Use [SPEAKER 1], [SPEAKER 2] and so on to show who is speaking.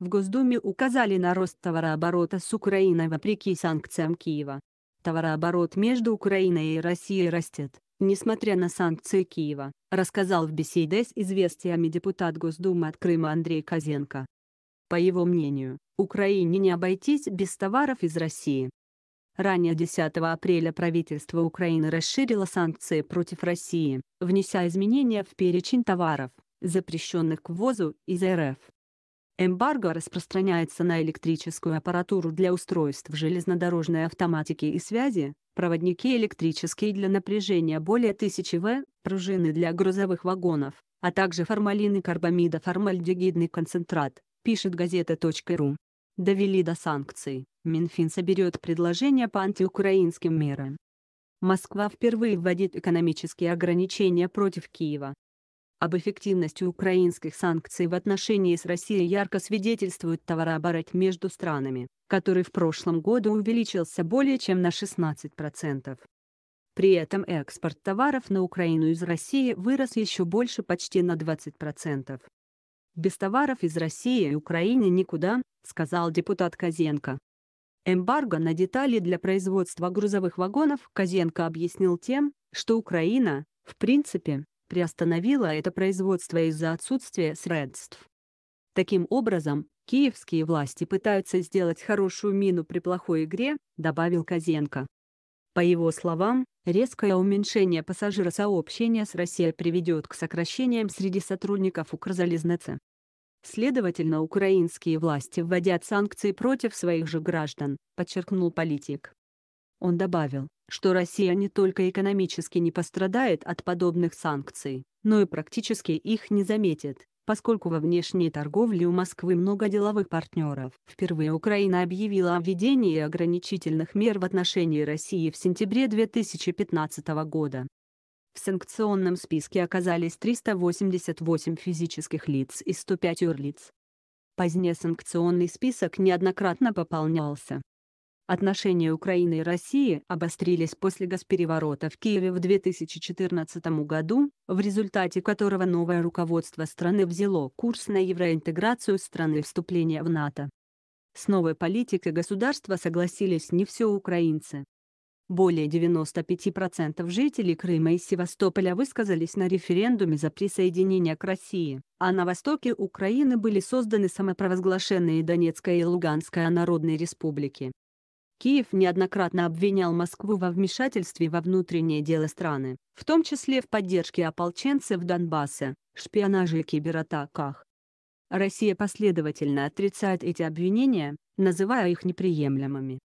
[SPEAKER 1] в Госдуме указали на рост товарооборота с Украиной вопреки санкциям Киева. Товарооборот между Украиной и Россией растет, несмотря на санкции Киева, рассказал в беседе с известиями депутат Госдумы от Крыма Андрей Козенко. По его мнению, Украине не обойтись без товаров из России. Ранее 10 апреля правительство Украины расширило санкции против России, внеся изменения в перечень товаров, запрещенных к ввозу из РФ. Эмбарго распространяется на электрическую аппаратуру для устройств железнодорожной автоматики и связи, проводники электрические для напряжения более 1000 В, пружины для грузовых вагонов, а также формалин и карбамида формальдегидный концентрат, пишет газета.ру. Довели до санкций, Минфин соберет предложение по антиукраинским мерам. Москва впервые вводит экономические ограничения против Киева, об эффективности украинских санкций в отношении с Россией ярко свидетельствует товарооборот между странами, который в прошлом году увеличился более чем на 16%. При этом экспорт товаров на Украину из России вырос еще больше почти на 20%. «Без товаров из России и Украины никуда», — сказал депутат Козенко. Эмбарго на детали для производства грузовых вагонов Козенко объяснил тем, что Украина, в принципе, приостановила это производство из-за отсутствия средств. Таким образом, киевские власти пытаются сделать хорошую мину при плохой игре, добавил Козенко. По его словам, резкое уменьшение пассажиросообщения с Россией приведет к сокращениям среди сотрудников Укрзалезницы. Следовательно, украинские власти вводят санкции против своих же граждан, подчеркнул политик. Он добавил, что Россия не только экономически не пострадает от подобных санкций, но и практически их не заметит, поскольку во внешней торговле у Москвы много деловых партнеров. Впервые Украина объявила о введении ограничительных мер в отношении России в сентябре 2015 года. В санкционном списке оказались 388 физических лиц и 105 юрлиц. Позднее санкционный список неоднократно пополнялся. Отношения Украины и России обострились после госпереворота в Киеве в 2014 году, в результате которого новое руководство страны взяло курс на евроинтеграцию страны вступления в НАТО. С новой политикой государства согласились не все украинцы. Более 95% жителей Крыма и Севастополя высказались на референдуме за присоединение к России, а на востоке Украины были созданы самопровозглашенные Донецкая и Луганская народные республики. Киев неоднократно обвинял Москву во вмешательстве во внутренние дела страны, в том числе в поддержке ополченцев Донбасса, шпионаже и кибератаках. Россия последовательно отрицает эти обвинения, называя их неприемлемыми.